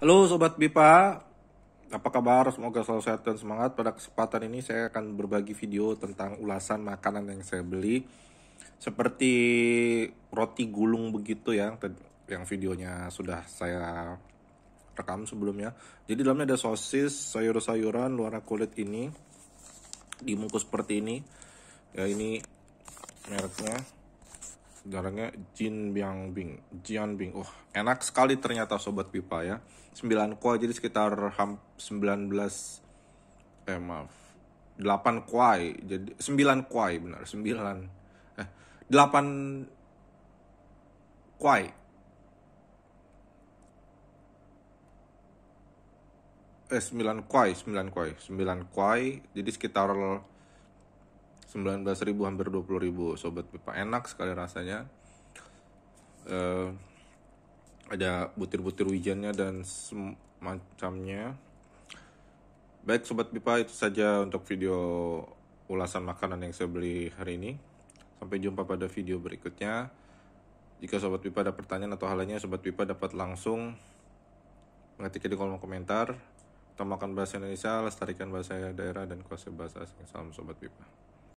Halo Sobat Bipa, apa kabar? Semoga selalu sehat dan semangat. Pada kesempatan ini saya akan berbagi video tentang ulasan makanan yang saya beli. Seperti roti gulung begitu ya, yang videonya sudah saya rekam sebelumnya. Jadi dalamnya ada sosis, sayur-sayuran, luar kulit ini, Dimungkus seperti ini. Ya ini mereknya saudaranya Jin Biang Bing, Jian Bing. Oh, enak sekali ternyata sobat pipa ya. 9 kuah jadi sekitar 19 eh maaf. 8 kuai jadi 9 kuai benar 9 eh 8 kuai eh 9 kuai 9 kuai 9 kuai jadi sekitar 19 ribu hampir 20 ribu sobat pipa enak sekali rasanya uh, ada butir-butir wijennya dan semacamnya baik sobat pipa itu saja untuk video ulasan makanan yang saya beli hari ini sampai jumpa pada video berikutnya jika sobat pipa ada pertanyaan atau hal lainnya sobat pipa dapat langsung mengetik di kolom komentar utamakan bahasa Indonesia, lestarikan bahasa daerah, dan kuasai bahasa asing. Salam Sobat Pipa.